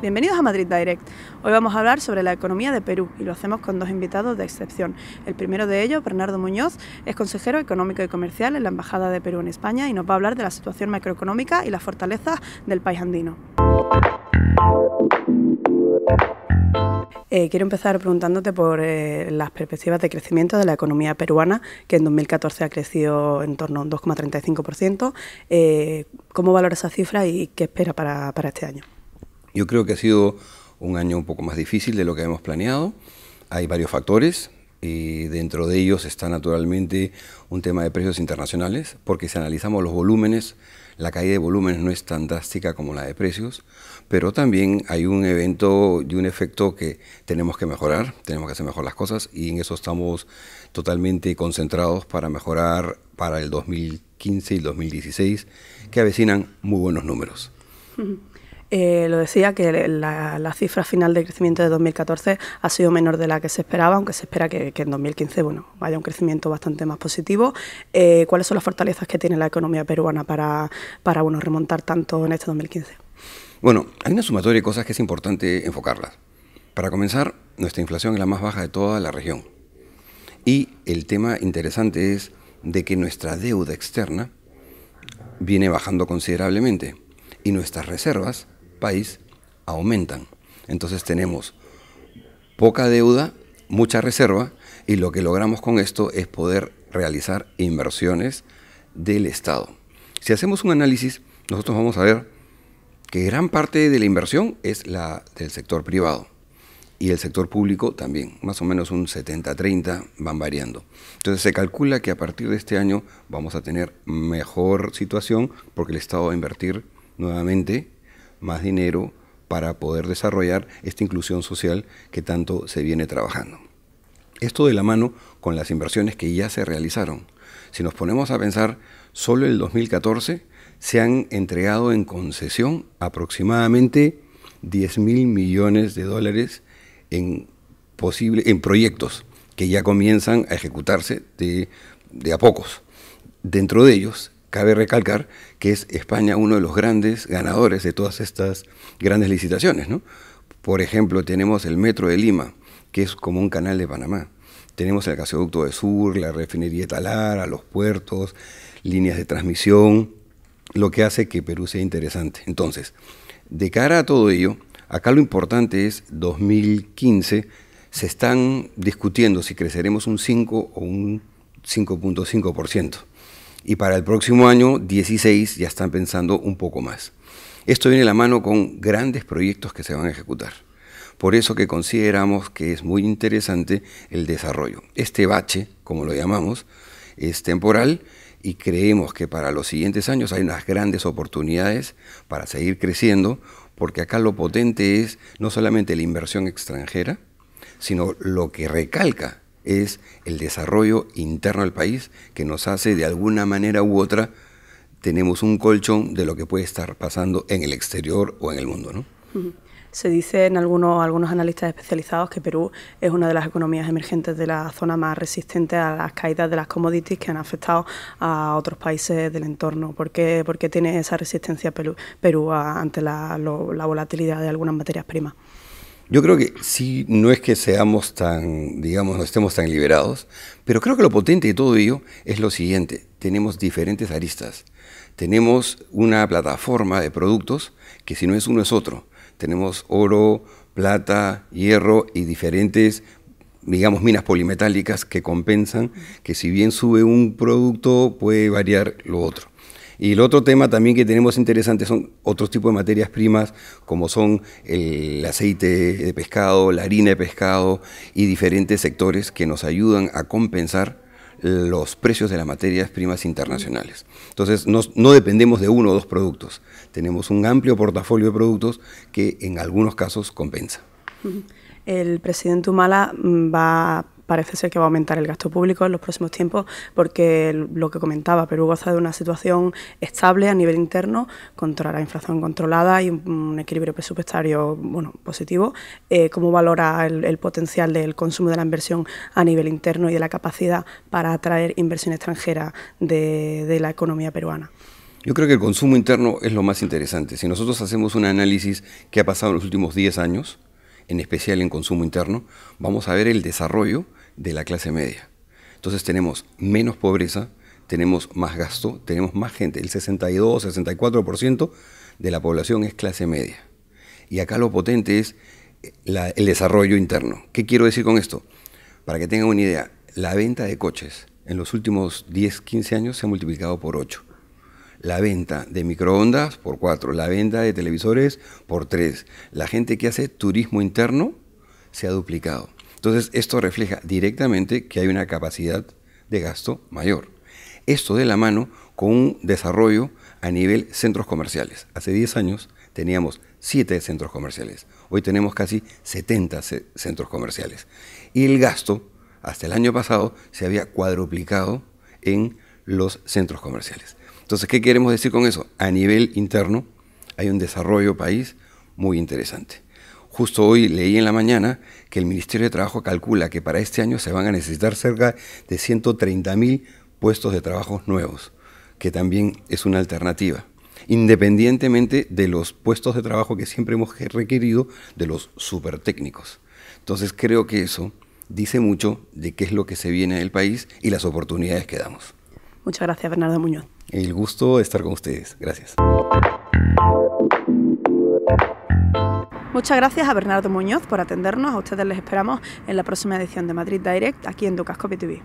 Bienvenidos a Madrid Direct. Hoy vamos a hablar sobre la economía de Perú y lo hacemos con dos invitados de excepción. El primero de ellos, Bernardo Muñoz, es consejero económico y comercial en la Embajada de Perú en España y nos va a hablar de la situación macroeconómica y las fortalezas del país andino. Eh, quiero empezar preguntándote por eh, las perspectivas de crecimiento de la economía peruana, que en 2014 ha crecido en torno a un 2,35%. Eh, ¿Cómo valora esa cifra y qué espera para, para este año? Yo creo que ha sido un año un poco más difícil de lo que hemos planeado. Hay varios factores y eh, dentro de ellos está naturalmente un tema de precios internacionales, porque si analizamos los volúmenes, la caída de volúmenes no es tan drástica como la de precios, pero también hay un evento y un efecto que tenemos que mejorar, tenemos que hacer mejor las cosas y en eso estamos totalmente concentrados para mejorar para el 2015 y el 2016, que avecinan muy buenos números. Eh, lo decía que la, cifra final de crecimiento de 2014 ha sido menor de la que se esperaba, aunque se espera que, en 2015 bueno, haya un crecimiento bastante más positivo. Eh, ¿Cuáles son las fortalezas que tiene la economía peruana para, para bueno, remontar tanto en este 2015? Bueno, hay una sumatoria de cosas que es importante enfocarlas. Para comenzar, nuestra inflación es la más baja de toda la región. Y el tema interesante es de que nuestra deuda externa viene bajando considerablemente y nuestras reservas país aumentan. Entonces tenemos poca deuda, mucha reserva y lo que logramos con esto es poder realizar inversiones del Estado. Si hacemos un análisis, nosotros vamos a ver que gran parte de la inversión es la del sector privado y el sector público también, más o menos un 70-30 van variando. Entonces se calcula que a partir de este año vamos a tener mejor situación porque el Estado va a invertir nuevamente más dinero para poder desarrollar esta inclusión social que tanto se viene trabajando. Esto de la mano con las inversiones que ya se realizaron. Si nos ponemos a pensar, solo el 2014 se han entregado en concesión aproximadamente 10 mil millones de dólares en, posible, en proyectos que ya comienzan a ejecutarse de a pocos. Dentro de ellos cabe recalcar que es España uno de los grandes ganadores de todas estas grandes licitaciones, Por ejemplo, tenemos el Metro de Lima, que es como un canal de Panamá. Tenemos el gasoducto de Sur, la refinería Talara, los puertos, líneas de transmisión, lo que hace que Perú sea interesante. Entonces, de cara a todo ello, acá lo importante es 2015 se están discutiendo si creceremos un 5 o un 5.5% y para el próximo año 16 ya están pensando un poco más. Esto viene a la mano con grandes proyectos que se van a ejecutar. Por eso que consideramos que es muy interesante el desarrollo. Este bache, como lo llamamos, es temporal y creemos que para los siguientes años hay unas grandes oportunidades para seguir creciendo, porque acá lo potente es no solamente la inversión extranjera, sino lo que recalca es el desarrollo interno del país que nos hace de alguna manera u otra tenemos un colchón de lo que puede estar pasando en el exterior o en el mundo, ¿no? Se dice en algunos, algunos analistas especializados que Perú es una de las economías emergentes de la zona más resistente a las caídas de las commodities que han afectado a otros países del entorno. ¿Por qué, tiene esa resistencia Perú, ante la volatilidad de algunas materias primas? Yo creo que sí, no es que seamos tan, digamos, no estemos tan liberados, pero creo que lo potente de todo ello es lo siguiente, tenemos diferentes aristas. Tenemos una plataforma de productos que si no es uno es otro. Tenemos oro, plata, hierro y diferentes digamos, minas polimetálicas que compensan, que si bien sube un producto puede variar lo otro. Y el otro tema también que tenemos interesante son otros tipos de materias primas, como son el aceite de pescado, la harina de pescado y diferentes sectores que nos ayudan a compensar los precios de las materias primas internacionales. Entonces, no, dependemos de uno o dos productos. Tenemos un amplio portafolio de productos que en algunos casos compensa. El presidente Humala mm, va parece ser que va a aumentar el gasto público en los próximos tiempos porque lo que comentaba, Perú goza de una situación estable a nivel interno contra la inflación controlada y un, equilibrio presupuestario bueno, positivo. Eh, ¿Cómo valora el, potencial del consumo de la inversión a nivel interno y de la capacidad para atraer inversión extranjera de, de la economía peruana? Yo creo que el consumo interno es lo más interesante. Si nosotros hacemos un análisis que ha pasado en los últimos 10 años, en especial en consumo interno, vamos a ver el desarrollo de la clase media. Entonces tenemos menos pobreza, tenemos más gasto, tenemos más gente. El 62, 64% de la población es clase media. Y acá lo potente es eh, el desarrollo interno. ¿Qué quiero decir con esto? Para que tengan una idea, la venta de coches en los últimos 10, 15 años se ha multiplicado por 8. La venta de microondas por 4, la venta de televisores por 3. La gente que hace turismo interno se ha duplicado. Entonces, esto refleja directamente que hay una capacidad de gasto mayor. Esto de la mano con un desarrollo a nivel centros comerciales. Hace 10 años teníamos 7 centros comerciales. Hoy tenemos casi 70 centros comerciales. Y el gasto, hasta el año pasado, se había cuadruplicado en los centros comerciales. Entonces, ¿qué queremos decir con eso? A nivel interno hay un desarrollo país muy interesante. Justo hoy leí en la mañana que el Ministerio de Trabajo calcula que para este año se van a necesitar cerca de 130 mil puestos de trabajo nuevos, que también es una alternativa independientemente de los puestos de trabajo que siempre hemos requerido de los super técnicos. Entonces creo que eso dice mucho de qué es lo que se viene del país y las oportunidades que damos. Muchas gracias, Bernardo Muñoz. El gusto de estar con ustedes. Gracias. Muchas gracias a Bernardo Muñoz por atendernos. A ustedes les esperamos en la próxima edición de Madrid Direct aquí en Ducascopy TV.